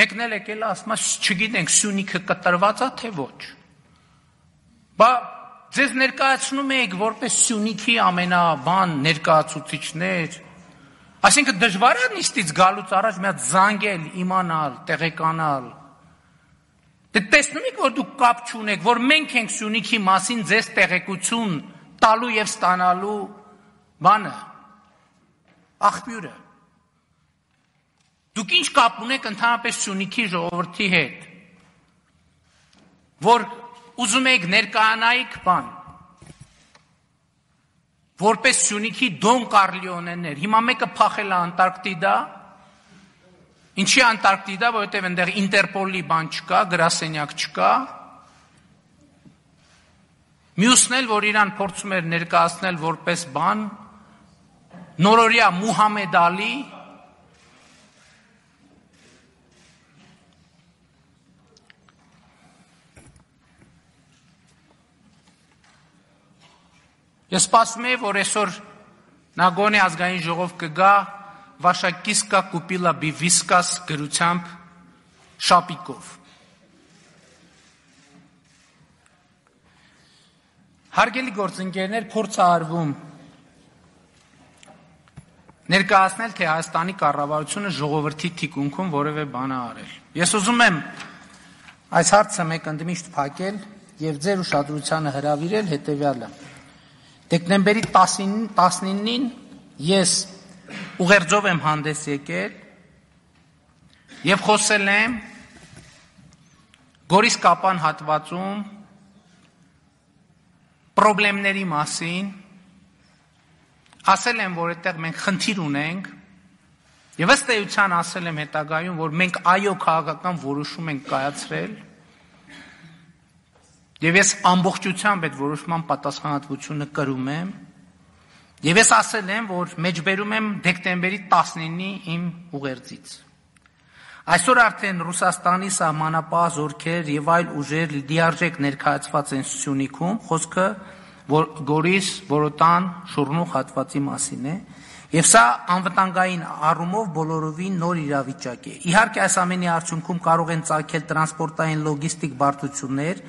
Մեկն էլ եկել ասում է, չգիտենք Սյունիքը կտրված է թե ոչ։ Բա ձեզ ներկայացնում եք որպես Սյունիքի ամենավան ներկայացուցիչներ։ Այսինքն դժվար է նիստից գալուց առաջ մի հատ զանգել, իմանալ, տեղեկանալ։ Դե տեսնում եք, որ դուք կապ չունեք, որ մենք ենք Սյունիքի մասին ձեզ տեղեկություն տալու եւ ստանալու բանը։ Աղբյուրը Դուք ինչ կապ ունեք ընդհանրապես Սյունիքի ժողովրդի հետ, որ ուզում եք ներկայանայիք բան, որպես Սյունիքի Դոն Կարլիոնեններ։ Հիմա մեկը փախել է Անտարկտիդա։ Ինչի Անտարկտիդա, որովհետև այնտեղ Ինտերպոլի բան չկա, գրասենյակ չկա։ Մյուսն էլ, որ իրան փորձում էր ներկայացնել որպես բան, նորորյա Մուհամեդ Ալի, Ես սպասում եմ, որ այսօր Նագոնե ազգային ժողով կգա Վաշակիսկա Կուպիլա Բիվիսկաս գրությամբ շապիկով։ Հարգելի գործընկերներ, փորձ արվում ներկայացնել, թե Հայաստանի կառավարությունը ժողովրդի թիկունքում որևէ բան է արել։ Ես ուզում եմ այս հարցը մեկ ընդմիշտ փակել եւ ձեր ուշադրությանը հրավիրել հետեւյալը։ Դեկտեմբերի 10-ին 19-ին ես ուղերձով եմ հանդես եկել եւ խոսել եմ Գորիս կապան հատվածում խնդրումների մասին ասել եմ որ այդտեղ մենք խնդիր ունենք եւ ըստ էության ասել եմ հետագայում որ մենք այո քաղաքական որոշում ենք կայացրել Եվ ես ամբողջությամբ այդ որոշման պատասխանատվությունը կրում եմ։ Եվ ես ասել եմ, որ մեջբերում եմ դեկտեմբերի 19-ի իմ ուղերձից։ Այսօր արդեն Ռուսաստանի սահմանապահ զորքեր եւ այլ ուժեր դիարժեք ներկայացված են Սյունիքում, խոսքը որ Գորիս Որոտան շուրնու հատվածի մասին է, Եվ սա անվտանգային առումով բոլորովին նոր իրավիճակ է։ Իհարկե այս ամենի արդյունքում կարող են ցակել տրանսպորտային լոգիստիկ բարդություններ,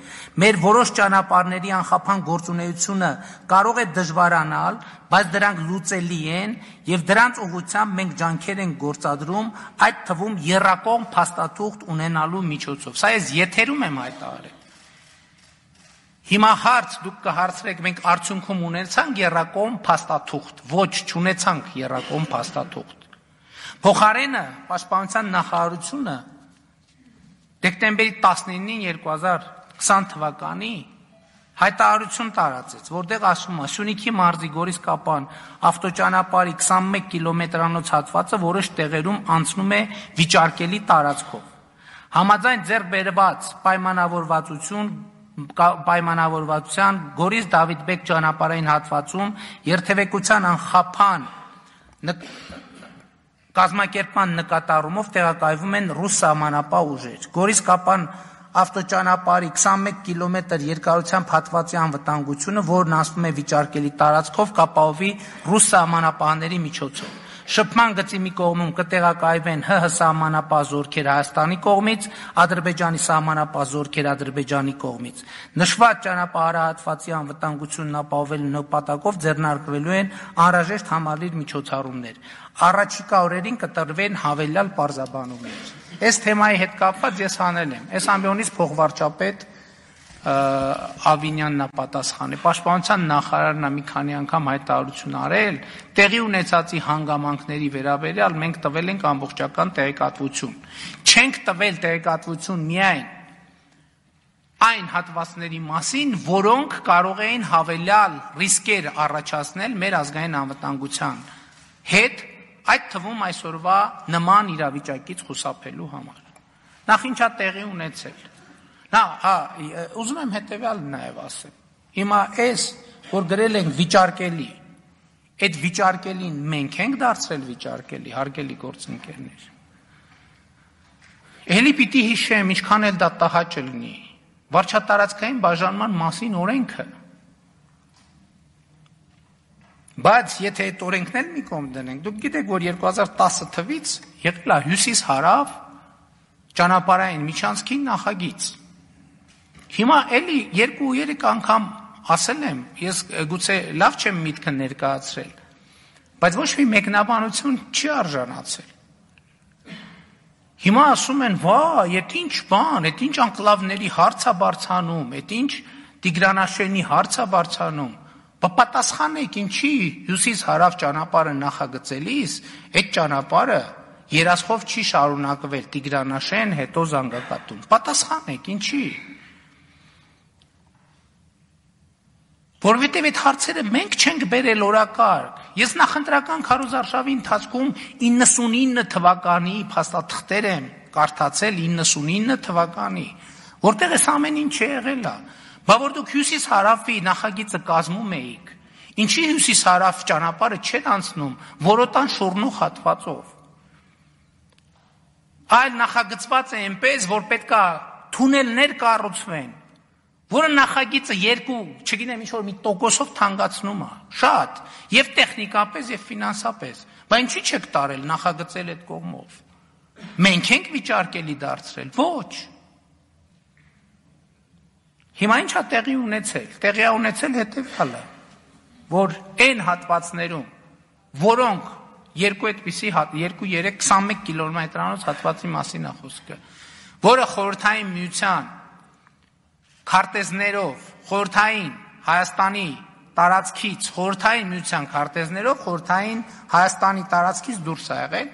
մեր որոշ ճանապարհների անխափան գործունեությունը կարող է դժվարանալ, բայց դրանք լուծելի են եւ դրանց ուղղությամբ մենք ջանքեր ենք գործադրում, այդ թվում երրակողմ փաստաթուղթ ունենալու միջոցով։ Սա ես եթերում եմ հայտարարել։ Հիմա հարց դուք կհարցրեք մենք արդյունքում ունեցանք երակոմ փաստաթուղթ։ Ոչ, չունեցանք երակոմ փաստաթուղթ։ Փոխարենը Պաշտպանության նախարարությունը դեկտեմբերի 19-ին 2020 թվականի հայտարարություն տարածեց, որտեղ ասում է Սյունիքի մարզի Գորիս Կապան ավտոճանապարհի 21 կիլոմետրանոց հատվածը որոշ տեղերում անցնում է վիճարկելի տարածքով։ Համաձայն ձեռք բերված պայմանավորվածություն պայմանավորվածության Գորիս Դավիթբեկ ճանապարհային հատվածում երթևեկության անխափան կազմակերպման նկատառումով տեղակայվում են ռուս սահմանապահ ուժեր։ Գորիս Կապան ավտոճանապարհի 21 կիլոմետր երկարությամբ հատվածի անվտանգությունը, որն ասվում է վիճարկելի տարածքով, կապահովի ռուս սահմանապահների միջոցով։ Շփման գծի մի կողմում կտեղակայվեն ՀՀ սահմանապահ զորքեր Հայաստանի կողմից, Ադրբեջանի սահմանապահ զորքեր Ադրբեջանի կողմից։ Նշված ճանապարհահատվածի անվտանգությունն ապահովելու նպատակով ձեռնարկվելու են անհրաժեշտ համալիր միջոցառումներ։ Առաջիկա օրերին կտրվեն հավելյալ պարզաբանումներ։ Այս թեմայի հետ կապված ես անել եմ։ Այս ամբիոնից փողվարչապետ Ավինյանն է պատասխանը։ Պաշտպանության նախարարն է մի քանի անգամ հայտարարություն արել, տեղի ունեցածի հանգամանքների վերաբերյալ մենք տվել ենք ամբողջական տեղեկատվություն։ Չենք տվել տեղեկատվություն միայն այն հատվածների մասին, որոնք կարող էին հավելյալ ռիսկեր առաջացնել մեր ազգային անվտանգության հետ, այդ թվում այսօրվա նման իրավիճակից խուսափելու համար։ Նախ ինչա տեղի ունեցել Նա, հա, հա ուզում եմ հետեւյալն նաև ասեմ։ Հիմա այս, որ գրել ենք վիճարկելի, այդ վիճարկելին մենք ենք դարձրել վիճարկելի, հարգելի գործընկերներ։ Էլի պիտի հիշեմ, ինչքան էլ դա տահաճ լինի, վարչատարածքային բաժանման մասին օրենքը։ Բայց եթե այդ օրենքն էլ մի կողմ դնենք, դուք գիտեք, որ 2010 թվից եղել է հյուսիս հարավ ճանապարհային միջանցքի նախագիծ Հիմա էլի 2-3 անգամ ասել եմ, ես գուցե լավ չեմ միտքը ներկայացրել, բայց ոչ մի մեկնաբանություն չի արժանացել։ Հիմա ասում են, «Վա, այդ ինչ բան, այդ ինչ անկլավների հարցա բարձանում, այդ ինչ Տիգրանաշենի հարցա բարձանում»։ Բա պատասխանեք, ինչի հյուսիս հարավ ճանապարհը նախագծելիս, այդ ճանապարհը երասխով չի շարունակվել Տիգրանաշեն, հետո Զանգակատուն։ Պատասխանեք, ինչի՞։ Որովհետև այդ հարցերը մենք չենք բերել օրակարգ։ Ես նախընտրական քարոզարշավի ընթացքում 99 թվականի փաստաթղթեր եմ կարդացել 99 թվականի, որտեղ էս ամեն ինչ եղել է։ Բա որ դուք հյուսիս հարավի նախագիծը կազմում էիք, ինչի հյուսիս հարավ ճանապարհը չեն անցնում որոտան շորնող հատվածով։ Այլ նախագծված է այնպես, որ պետքա թունելներ կառուցվեն որը նախագիծը երկու, չգիտեմ, ինչ որ մի տոկոսով թանկացնում է, շատ, եւ տեխնիկապես եւ ֆինանսապես։ Բայց ինչի՞ չեք տարել նախագծել այդ կողմով։ Մենք ենք վիճարկելի դարձրել։ Ոչ։ Հիմա ինչա տեղի ունեցել։ Տեղի ունեցել հետեւյալը, որ այն հատվածներում, որոնք երկու այդպիսի հատ 2 3 21 կիլոմետրանոց հատվածի մասին է խոսքը, որը խորթային միության քարտեզներով խորթային Հայաստանի տարածքից խորթային միության քարտեզներով խորթային Հայաստանի տարածքից դուրս է եղել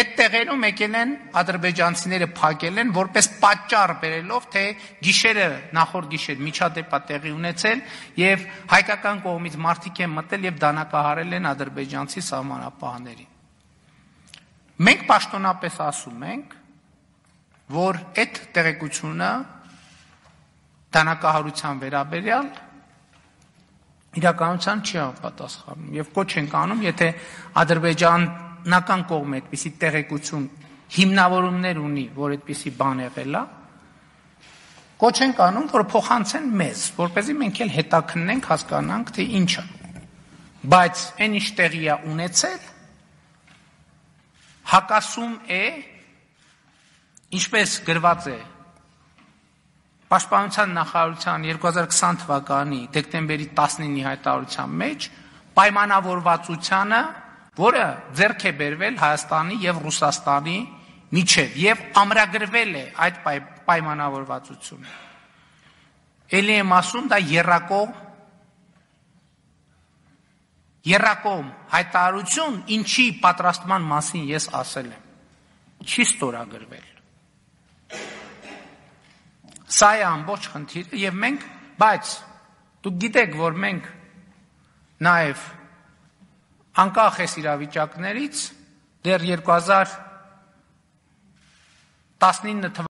Այդ տեղերում եկել են ադրբեջանցիները փակել են որպես պատճառ բերելով թե գիշերը նախորդ գիշեր միջադեպա տեղի ունեցել եւ հայկական կողմից մարտիկ են մտել եւ դանակահարել են ադրբեջանցի սահմանապահներին։ Մենք պաշտոնապես ասում ենք, որ այդ տեղեկությունը դանակահարության վերաբերյալ իրականության չի համապատասխանում եւ կոչ ենք անում, եթե ադրբեջանական կողմը այդպիսի տեղեկություն հիմնավորումներ ունի, որ այդպիսի բան եղել է, կոչ ենք անում, որ փոխանցեն մեզ, որպեսզի մենք էլ հետաքննենք, հասկանանք, թե ինչ է։ Բայց այն ինչ տեղի է ունեցել, հակասում է ինչպես գրված է Պաշտպանության նախարարության 2020 թվականի դեկտեմբերի 19-ի հայտարարության մեջ պայմանավորվածությունը, որը ձեռք է բերվել Հայաստանի եւ Ռուսաստանի միջև եւ ամրագրվել է այդ պայ, պայմանավորվածությունը։ Էլի եմ ասում, դա երրակող երրակող հայտարարություն, ինչի պատրաստման մասին ես ասել եմ։ Չի ստորագրվել։ Սա է ամբողջ խնդիրը եւ մենք, բայց դուք գիտեք, որ մենք նաեւ անկախ այս իրավիճակներից դեռ 2019 թվականից